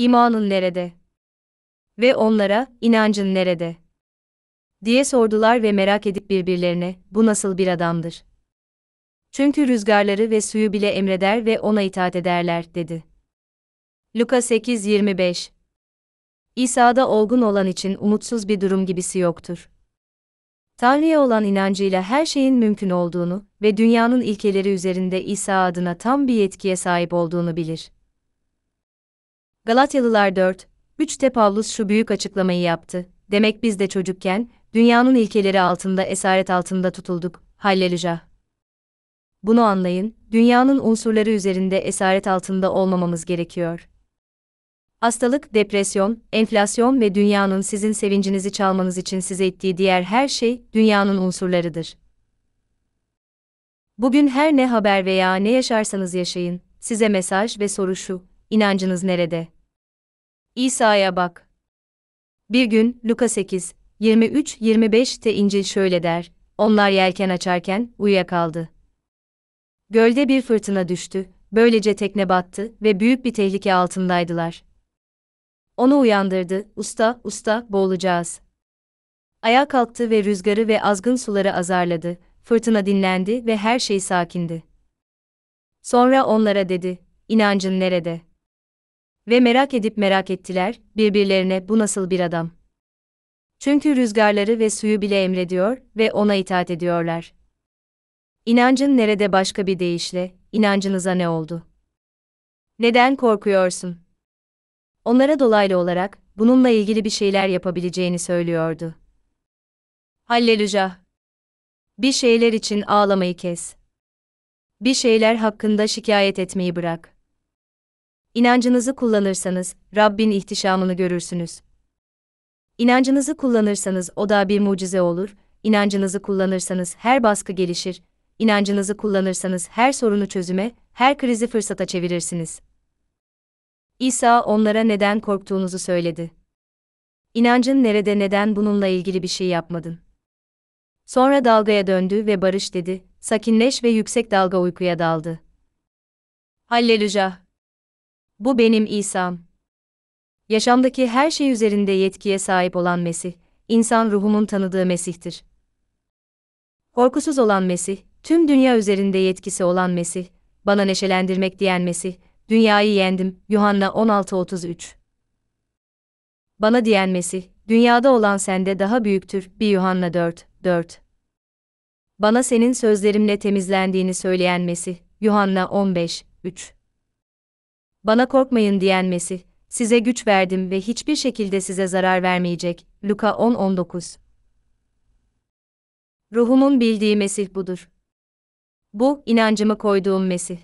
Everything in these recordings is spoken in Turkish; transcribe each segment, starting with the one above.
İmanın nerede? Ve onlara, inancın nerede? Diye sordular ve merak edip birbirlerine, bu nasıl bir adamdır? Çünkü rüzgarları ve suyu bile emreder ve ona itaat ederler, dedi. Luka 8.25 İsa'da olgun olan için umutsuz bir durum gibisi yoktur. Tanrı'ya olan inancıyla her şeyin mümkün olduğunu ve dünyanın ilkeleri üzerinde İsa adına tam bir yetkiye sahip olduğunu bilir. Galatyalılar 4, 3 de Pavlus şu büyük açıklamayı yaptı. Demek biz de çocukken, dünyanın ilkeleri altında esaret altında tutulduk. Hallelujah. Bunu anlayın, dünyanın unsurları üzerinde esaret altında olmamamız gerekiyor. Hastalık, depresyon, enflasyon ve dünyanın sizin sevincinizi çalmanız için size ettiği diğer her şey dünyanın unsurlarıdır. Bugün her ne haber veya ne yaşarsanız yaşayın, size mesaj ve soru şu: inancınız nerede? İsa'ya bak. Bir gün Luka 8, 23-25'te İncil şöyle der, onlar yelken açarken uyuyakaldı. Gölde bir fırtına düştü, böylece tekne battı ve büyük bir tehlike altındaydılar. Onu uyandırdı, usta, usta, boğulacağız. Ayağa kalktı ve rüzgarı ve azgın suları azarladı, fırtına dinlendi ve her şey sakindi. Sonra onlara dedi, inancın nerede?'' Ve merak edip merak ettiler, birbirlerine bu nasıl bir adam? Çünkü rüzgarları ve suyu bile emrediyor ve ona itaat ediyorlar. İnancın nerede başka bir deyişle, inancınıza ne oldu? Neden korkuyorsun? Onlara dolaylı olarak bununla ilgili bir şeyler yapabileceğini söylüyordu. Halleluja. Bir şeyler için ağlamayı kes. Bir şeyler hakkında şikayet etmeyi bırak. İnancınızı kullanırsanız, Rabbin ihtişamını görürsünüz. İnancınızı kullanırsanız o da bir mucize olur, inancınızı kullanırsanız her baskı gelişir, inancınızı kullanırsanız her sorunu çözüme, her krizi fırsata çevirirsiniz. İsa onlara neden korktuğunuzu söyledi. İnancın nerede neden bununla ilgili bir şey yapmadın? Sonra dalgaya döndü ve barış dedi, sakinleş ve yüksek dalga uykuya daldı. Halleluja. Bu benim İsa'm. Yaşamdaki her şey üzerinde yetkiye sahip olan Mesih, insan ruhumun tanıdığı Mesih'tir. Korkusuz olan Mesih, tüm dünya üzerinde yetkisi olan Mesih, bana neşelendirmek diyen Mesih, dünyayı yendim, Yuhanna 16.33 Bana diyen Mesih, dünyada olan sende daha büyüktür, 1 Yuhanna 4, 4 Bana senin sözlerimle temizlendiğini söyleyen Mesih, Yuhanna 15, 3 bana korkmayın diyen Mesih, size güç verdim ve hiçbir şekilde size zarar vermeyecek. Luka 10-19 Ruhumun bildiği Mesih budur. Bu, inancımı koyduğum Mesih.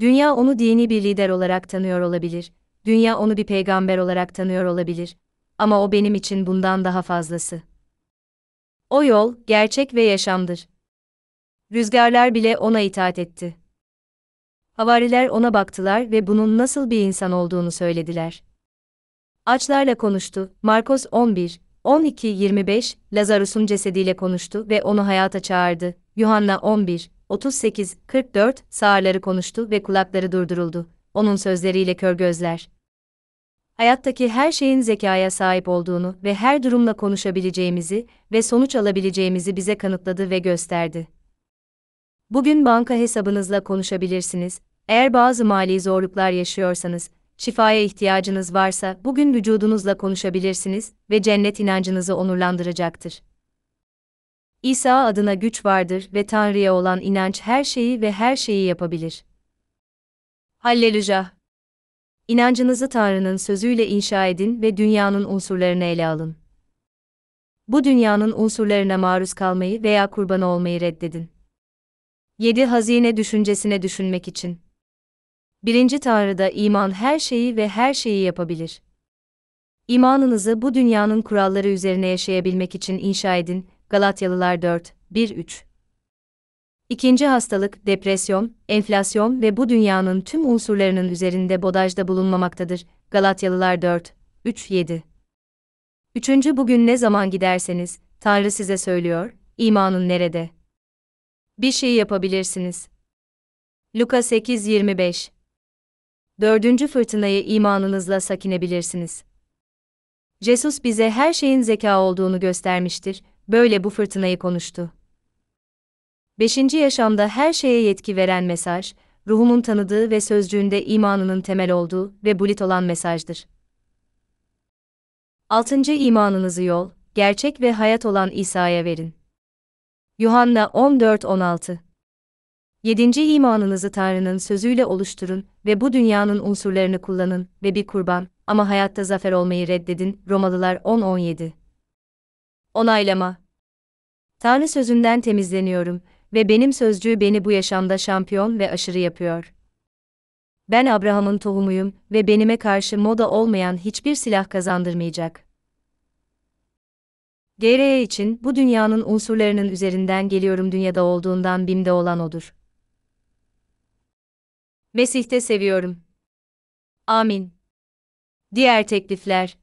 Dünya onu dini bir lider olarak tanıyor olabilir, dünya onu bir peygamber olarak tanıyor olabilir. Ama o benim için bundan daha fazlası. O yol, gerçek ve yaşamdır. Rüzgarlar bile ona itaat etti. Havariler ona baktılar ve bunun nasıl bir insan olduğunu söylediler. Açlarla konuştu. Markos 11, 12, 25, Lazarus'un cesediyle konuştu ve onu hayata çağırdı. Yuhanna 11, 38, 44, sağırları konuştu ve kulakları durduruldu. Onun sözleriyle kör gözler. Hayattaki her şeyin zekaya sahip olduğunu ve her durumla konuşabileceğimizi ve sonuç alabileceğimizi bize kanıtladı ve gösterdi. Bugün banka hesabınızla konuşabilirsiniz. Eğer bazı mali zorluklar yaşıyorsanız, şifaya ihtiyacınız varsa bugün vücudunuzla konuşabilirsiniz ve cennet inancınızı onurlandıracaktır. İsa adına güç vardır ve Tanrı'ya olan inanç her şeyi ve her şeyi yapabilir. Halleluja. İnancınızı Tanrı'nın sözüyle inşa edin ve dünyanın unsurlarını ele alın. Bu dünyanın unsurlarına maruz kalmayı veya kurban olmayı reddedin. 7 hazine düşüncesine düşünmek için. Birinci Tanrı'da iman her şeyi ve her şeyi yapabilir. İmanınızı bu dünyanın kuralları üzerine yaşayabilmek için inşa edin. Galatyalılar 4, 1, 3. İkinci hastalık, depresyon, enflasyon ve bu dünyanın tüm unsurlarının üzerinde bodajda bulunmamaktadır. Galatyalılar 4, 3, 7. Üçüncü bugün ne zaman giderseniz, Tanrı size söylüyor, imanın nerede? bir şey yapabilirsiniz. Luka 8:25 Dördüncü fırtınayı imanınızla sakinebilirsiniz. Jesus bize her şeyin zeka olduğunu göstermiştir, böyle bu fırtınayı konuştu. Beşinci yaşamda her şeye yetki veren mesaj, ruhumun tanıdığı ve sözcüğünde imanının temel olduğu ve bulit olan mesajdır. Altıncı imanınızı yol, gerçek ve hayat olan İsa'ya verin. Yuhanna 14-16 Yedinci imanınızı Tanrı'nın sözüyle oluşturun ve bu dünyanın unsurlarını kullanın ve bir kurban, ama hayatta zafer olmayı reddedin. Romalılar 10-17 Onaylama Tanrı sözünden temizleniyorum ve benim sözcüğü beni bu yaşamda şampiyon ve aşırı yapıyor. Ben Abraham'ın tohumuyum ve benime karşı moda olmayan hiçbir silah kazandırmayacak. GRE için bu dünyanın unsurlarının üzerinden geliyorum dünyada olduğundan BİM'de olan odur. Mesih'te seviyorum. Amin. Diğer teklifler.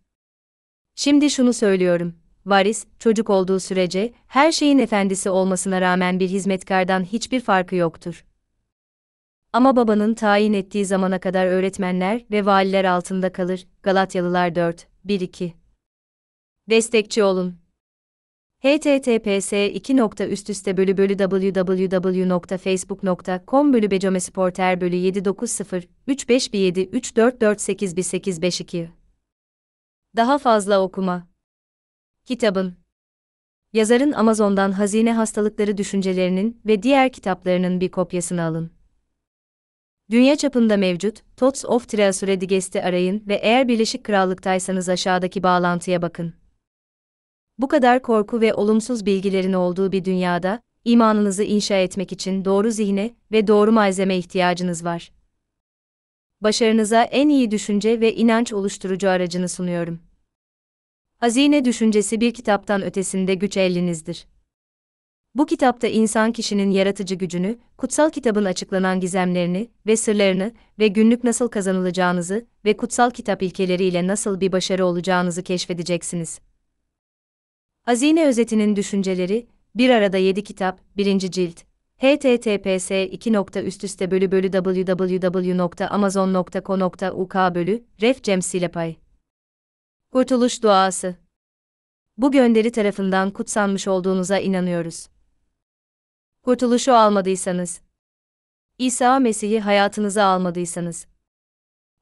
Şimdi şunu söylüyorum. Varis, çocuk olduğu sürece, her şeyin efendisi olmasına rağmen bir hizmetkardan hiçbir farkı yoktur. Ama babanın tayin ettiği zamana kadar öğretmenler ve valiler altında kalır. Galatyalılar 4, 1-2. Destekçi olun https 2 üst üste bölü bölü www.facebook.com bölü becomesporter bölü 790 3517 34481852 Daha fazla okuma. Kitabın Yazarın Amazon'dan hazine hastalıkları düşüncelerinin ve diğer kitaplarının bir kopyasını alın. Dünya çapında mevcut, Tots of Triasure Digest'i arayın ve eğer Birleşik Krallık'taysanız aşağıdaki bağlantıya bakın. Bu kadar korku ve olumsuz bilgilerin olduğu bir dünyada, imanınızı inşa etmek için doğru zihne ve doğru malzeme ihtiyacınız var. Başarınıza en iyi düşünce ve inanç oluşturucu aracını sunuyorum. Hazine düşüncesi bir kitaptan ötesinde güç elinizdir. Bu kitapta insan kişinin yaratıcı gücünü, kutsal kitabın açıklanan gizemlerini ve sırlarını ve günlük nasıl kazanılacağınızı ve kutsal kitap ilkeleriyle nasıl bir başarı olacağınızı keşfedeceksiniz. Hazine Özeti'nin düşünceleri, bir arada yedi kitap, birinci cilt. https 2. üst üste bölü bölü www.amazon.co.uk bölü ref cemsilepay. Kurtuluş duası. Bu gönderi tarafından kutsanmış olduğunuza inanıyoruz. Kurtuluşu almadıysanız, İsa Mesih'i hayatınıza almadıysanız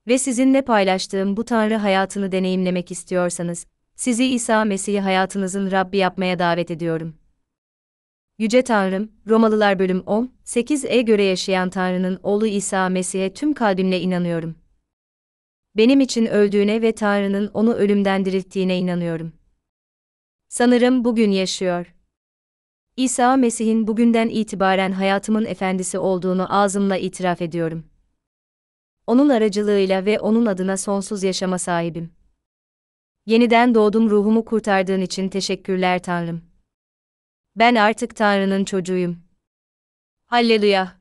ve sizinle paylaştığım bu Tanrı hayatını deneyimlemek istiyorsanız, sizi İsa Mesih'i hayatınızın Rabbi yapmaya davet ediyorum. Yüce Tanrım, Romalılar bölüm 10, 8'e göre yaşayan Tanrı'nın oğlu İsa Mesih'e tüm kalbimle inanıyorum. Benim için öldüğüne ve Tanrı'nın onu ölümden dirilttiğine inanıyorum. Sanırım bugün yaşıyor. İsa Mesih'in bugünden itibaren hayatımın efendisi olduğunu ağzımla itiraf ediyorum. Onun aracılığıyla ve onun adına sonsuz yaşama sahibim. Yeniden doğdum ruhumu kurtardığın için teşekkürler Tanrım. Ben artık Tanrı'nın çocuğuyum. Halleluya.